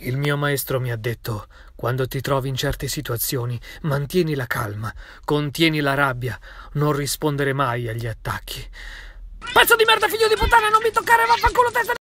Il mio maestro mi ha detto, quando ti trovi in certe situazioni, mantieni la calma, contieni la rabbia, non rispondere mai agli attacchi. Pezzo di merda, figlio di puttana, non mi toccare, vaffanculo testa